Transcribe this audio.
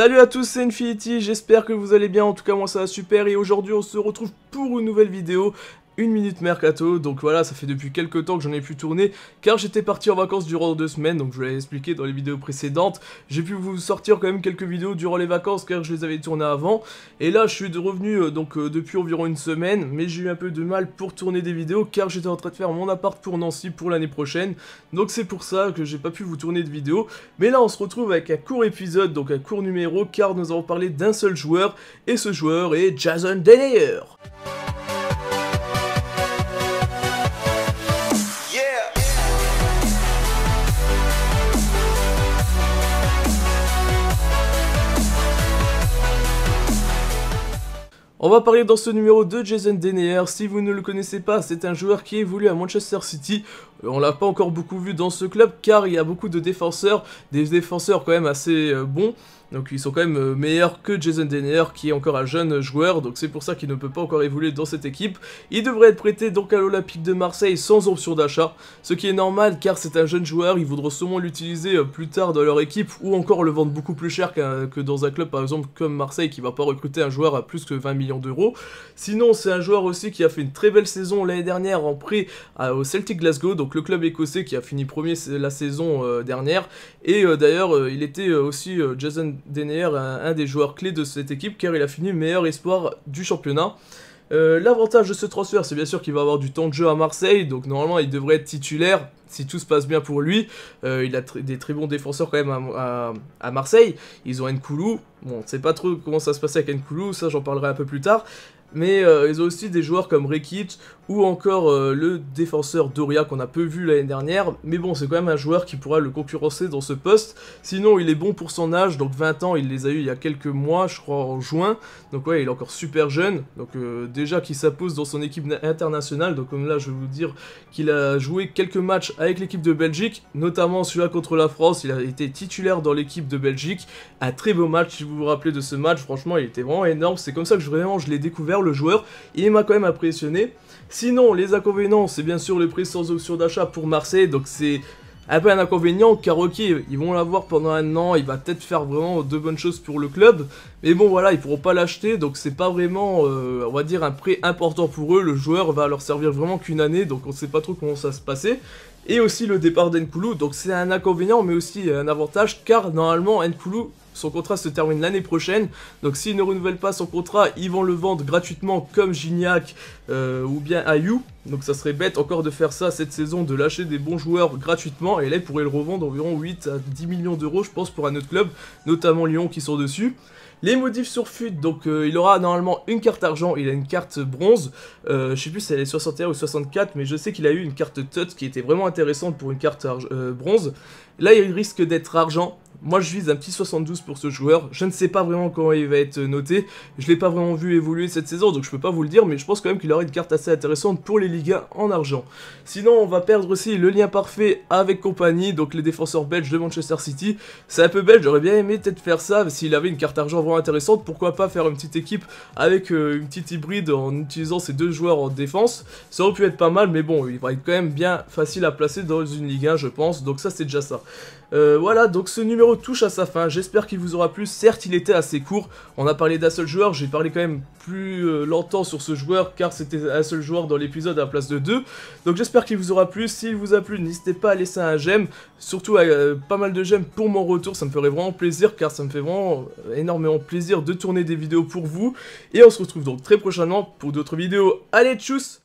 Salut à tous, c'est Infinity, j'espère que vous allez bien, en tout cas moi ça va super et aujourd'hui on se retrouve pour une nouvelle vidéo une minute mercato. Donc voilà, ça fait depuis quelques temps que j'en ai pu tourner car j'étais parti en vacances durant deux semaines. Donc je vous l'avais expliqué dans les vidéos précédentes. J'ai pu vous sortir quand même quelques vidéos durant les vacances car je les avais tournées avant. Et là, je suis revenu euh, donc euh, depuis environ une semaine, mais j'ai eu un peu de mal pour tourner des vidéos car j'étais en train de faire mon appart pour Nancy pour l'année prochaine. Donc c'est pour ça que j'ai pas pu vous tourner de vidéo. Mais là, on se retrouve avec un court épisode, donc un court numéro car nous avons parlé d'un seul joueur et ce joueur est Jason Denayer. On va parler dans ce numéro de Jason Denayer, si vous ne le connaissez pas, c'est un joueur qui évolue à Manchester City euh, on l'a pas encore beaucoup vu dans ce club car il y a beaucoup de défenseurs, des défenseurs quand même assez euh, bons. Donc ils sont quand même euh, meilleurs que Jason Denner qui est encore un jeune joueur. Donc c'est pour ça qu'il ne peut pas encore évoluer dans cette équipe. Il devrait être prêté donc à l'Olympique de Marseille sans option d'achat. Ce qui est normal car c'est un jeune joueur. Ils voudront sûrement l'utiliser plus tard dans leur équipe ou encore le vendre beaucoup plus cher que dans un club par exemple comme Marseille qui va pas recruter un joueur à plus que 20 millions d'euros. Sinon c'est un joueur aussi qui a fait une très belle saison l'année dernière en prix au Celtic Glasgow donc le club écossais qui a fini premier la saison euh, dernière. Et euh, d'ailleurs, euh, il était aussi Jason Denner, un, des joueurs clés de cette équipe, car il a fini meilleur espoir du championnat. L'avantage de ce transfert, c'est bien sûr qu'il va avoir du temps de jeu à Marseille, donc normalement il devrait être titulaire si tout se passe bien pour lui. il a des très bons défenseurs quand même à, Marseille. Ils ont Nkoulou. Bon, on ne sait pas trop comment ça se passait avec Nkoulou, ça j'en parlerai un peu plus tard mais euh, ils ont aussi des joueurs comme Rekic ou encore euh, le défenseur Doria qu'on a peu vu l'année dernière, mais bon c'est quand même un joueur qui pourra le concurrencer dans ce poste, sinon il est bon pour son âge, donc 20 ans il les a eu il y a quelques mois, je crois en juin, donc ouais il est encore super jeune, donc euh, déjà qu'il s'impose dans son équipe internationale, donc comme là je vais vous dire qu'il a joué quelques matchs avec l'équipe de Belgique, notamment celui-là contre la France, il a été titulaire dans l'équipe de Belgique, un très beau match si vous vous rappelez de ce match, franchement il était vraiment énorme, c'est comme ça que vraiment je l'ai découvert le joueur, il m'a quand même impressionné. Sinon, les inconvénients, c'est bien sûr le prix sans option d'achat pour Marseille, donc c'est un peu un inconvénient car ok ils vont l'avoir pendant un an il va peut-être faire vraiment de bonnes choses pour le club mais bon voilà ils pourront pas l'acheter donc c'est pas vraiment euh, on va dire un prix important pour eux le joueur va leur servir vraiment qu'une année donc on sait pas trop comment ça se passait et aussi le départ d'Enkoulou donc c'est un inconvénient mais aussi un avantage car normalement Enkoulou son contrat se termine l'année prochaine. Donc s'il ne renouvelle pas son contrat, ils vont le vendre gratuitement comme Gignac euh, ou bien Ayou. Donc ça serait bête encore de faire ça cette saison, de lâcher des bons joueurs gratuitement. Et là, ils pourraient le revendre environ 8 à 10 millions d'euros, je pense, pour un autre club, notamment Lyon qui sont dessus. Les modifs sur fut, donc euh, il aura normalement une carte argent, il a une carte bronze, Je euh, je sais plus si elle est 61 ou 64, mais je sais qu'il a eu une carte tot qui était vraiment intéressante pour une carte bronze. Là il a risque d'être argent, moi je vise un petit 72 pour ce joueur, je ne sais pas vraiment comment il va être noté, je ne l'ai pas vraiment vu évoluer cette saison donc je peux pas vous le dire mais je pense quand même qu'il aura une carte assez intéressante pour les Ligas en argent. Sinon on va perdre aussi le lien parfait avec compagnie, donc les défenseurs belges de Manchester City, c'est un peu belge, j'aurais bien aimé peut-être faire ça, s'il avait une carte argent vraiment intéressante, pourquoi pas faire une petite équipe avec euh, une petite hybride en utilisant ces deux joueurs en défense, ça aurait pu être pas mal mais bon il va être quand même bien facile à placer dans une Ligue 1 je pense, donc ça c'est déjà ça. Euh, voilà donc ce numéro touche à sa fin, j'espère qu'il vous aura plu, certes il était assez court, on a parlé d'un seul joueur, j'ai parlé quand même plus euh, longtemps sur ce joueur car c'était un seul joueur dans l'épisode à la place de deux, donc j'espère qu'il vous aura plu, s'il vous a plu n'hésitez pas à laisser un j'aime, surtout euh, pas mal de j'aime pour mon retour, ça me ferait vraiment plaisir car ça me fait vraiment euh, énormément plaisir de tourner des vidéos pour vous, et on se retrouve donc très prochainement pour d'autres vidéos, allez tchuss